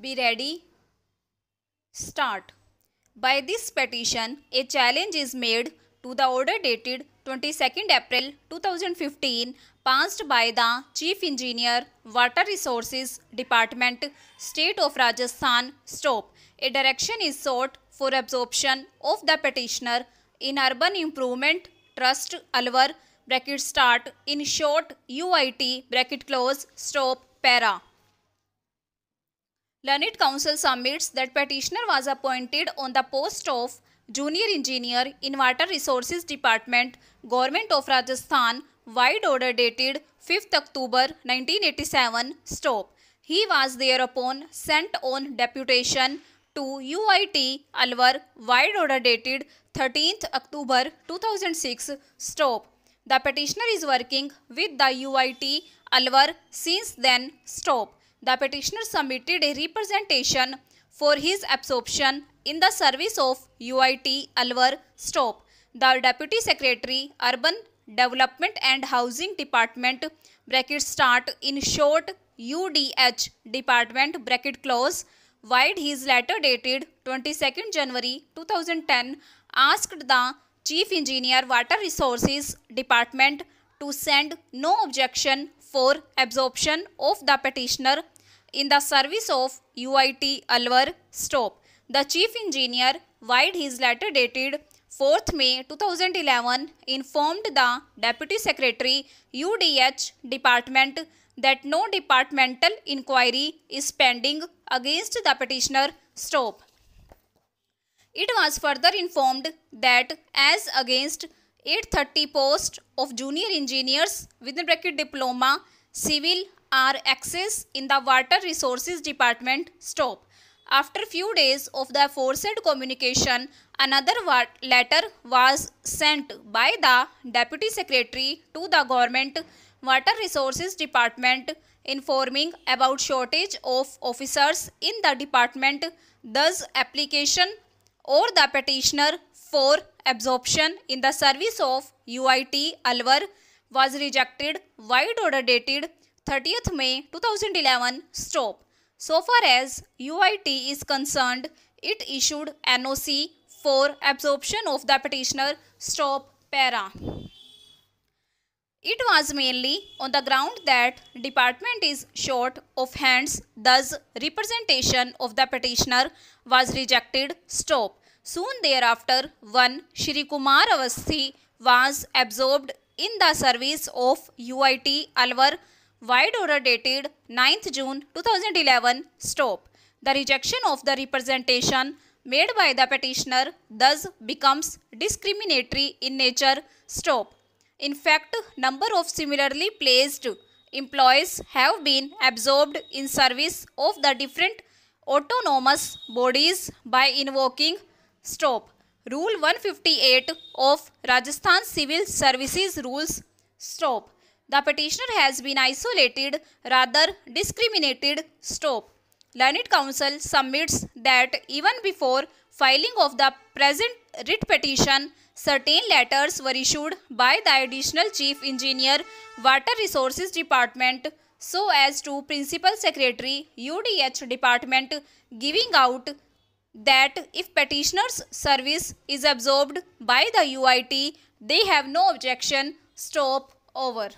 Be ready. Start. By this petition, a challenge is made to the order dated 22nd April 2015 passed by the Chief Engineer Water Resources Department State of Rajasthan STOP. A direction is sought for absorption of the petitioner in Urban Improvement Trust Alwar bracket start in short UIT bracket close STOP para. Learned Council submits that petitioner was appointed on the post of Junior Engineer in Water Resources Department, Government of Rajasthan, wide order dated 5th October 1987, stop. He was thereupon sent on deputation to UIT Alwar, wide order dated 13th October 2006, stop. The petitioner is working with the UIT Alwar since then, stop. The petitioner submitted a representation for his absorption in the service of UIT Alwar Stop. The Deputy Secretary Urban Development and Housing Department bracket start in short UDH Department bracket close wide his letter dated 22nd January 2010 asked the Chief Engineer Water Resources Department to send no objection for absorption of the petitioner in the service of UIT Alwar Stop. The chief engineer, while his letter dated 4th May 2011, informed the Deputy Secretary UDH Department that no departmental inquiry is pending against the petitioner Stop. It was further informed that as against 830 post of junior engineers within bracket diploma civil are access in the water resources department stop after few days of the aforesaid communication another letter was sent by the deputy secretary to the government water resources department informing about shortage of officers in the department thus application or the petitioner for absorption in the service of UIT Alwar was rejected wide order dated 30th May 2011 stop. So far as UIT is concerned, it issued NOC for absorption of the petitioner stop para. It was mainly on the ground that department is short of hands, thus representation of the petitioner was rejected. Stop. Soon thereafter, one Shri Kumar Avasthi was absorbed in the service of UIT Alwar. Wide order dated 9th June 2011. Stop. The rejection of the representation made by the petitioner thus becomes discriminatory in nature. Stop. In fact, number of similarly placed employees have been absorbed in service of the different autonomous bodies by invoking STOP. Rule 158 of Rajasthan Civil Services Rules STOP. The petitioner has been isolated, rather discriminated STOP. Learned Council submits that even before filing of the present writ petition, certain letters were issued by the additional chief engineer water resources department so as to principal secretary UDH department giving out that if petitioner's service is absorbed by the UIT they have no objection stop over